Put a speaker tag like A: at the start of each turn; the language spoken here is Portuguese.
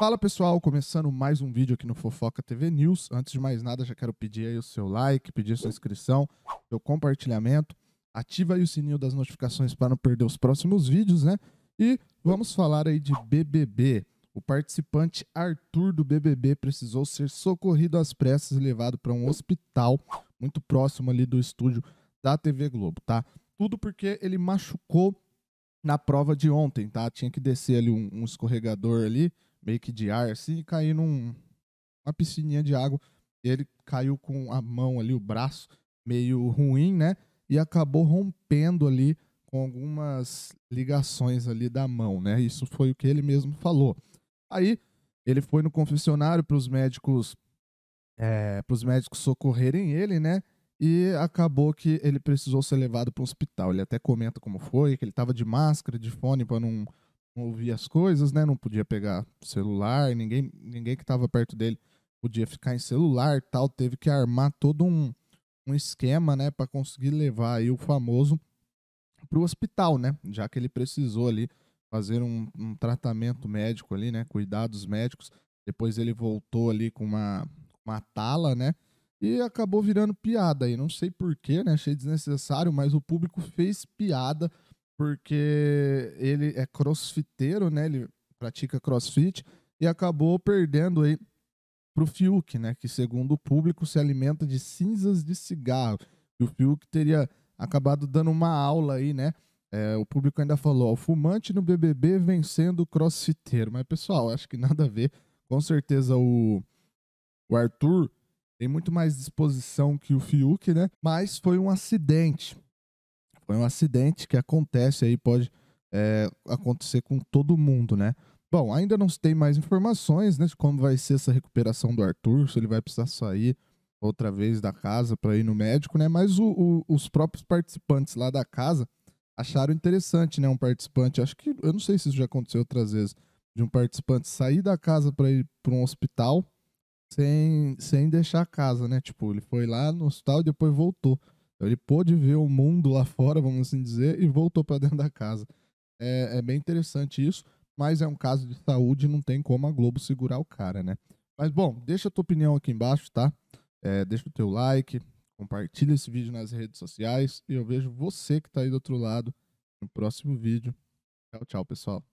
A: Fala pessoal, começando mais um vídeo aqui no Fofoca TV News. Antes de mais nada, já quero pedir aí o seu like, pedir a sua inscrição, seu compartilhamento, ativa aí o sininho das notificações para não perder os próximos vídeos, né? E vamos falar aí de BBB. O participante Arthur do BBB precisou ser socorrido às pressas e levado para um hospital muito próximo ali do estúdio da TV Globo, tá? Tudo porque ele machucou na prova de ontem, tá? Tinha que descer ali um, um escorregador ali meio que de ar, assim, e caí numa piscininha de água. E ele caiu com a mão ali, o braço meio ruim, né? E acabou rompendo ali com algumas ligações ali da mão, né? Isso foi o que ele mesmo falou. Aí ele foi no confessionário para os médicos, é, para os médicos socorrerem ele, né? E acabou que ele precisou ser levado para o hospital. Ele até comenta como foi, que ele estava de máscara, de fone para não ouvia as coisas, né? Não podia pegar celular, ninguém, ninguém que estava perto dele podia ficar em celular, tal, teve que armar todo um, um esquema, né, para conseguir levar aí o famoso para o hospital, né? Já que ele precisou ali fazer um, um, tratamento médico ali, né? Cuidados médicos. Depois ele voltou ali com uma, uma tala, né? E acabou virando piada aí. Não sei porquê, né? Achei desnecessário, mas o público fez piada porque ele é crossfiteiro, né? Ele pratica crossfit e acabou perdendo aí pro Fiuk, né? Que segundo o público se alimenta de cinzas de cigarro. E o Fiuk teria acabado dando uma aula aí, né? É, o público ainda falou, o fumante no BBB vencendo o crossfiteiro. Mas, pessoal, acho que nada a ver. Com certeza o, o Arthur tem muito mais disposição que o Fiuk, né? Mas foi um acidente. É um acidente que acontece aí, pode é, acontecer com todo mundo, né? Bom, ainda não se tem mais informações, né? De como vai ser essa recuperação do Arthur, se ele vai precisar sair outra vez da casa para ir no médico, né? Mas o, o, os próprios participantes lá da casa acharam interessante, né? Um participante, acho que, eu não sei se isso já aconteceu outras vezes, de um participante sair da casa para ir para um hospital sem, sem deixar a casa, né? Tipo, ele foi lá no hospital e depois voltou. Então ele pôde ver o mundo lá fora, vamos assim dizer, e voltou para dentro da casa. É, é bem interessante isso, mas é um caso de saúde e não tem como a Globo segurar o cara, né? Mas bom, deixa a tua opinião aqui embaixo, tá? É, deixa o teu like, compartilha esse vídeo nas redes sociais e eu vejo você que está aí do outro lado no próximo vídeo. Tchau, tchau, pessoal.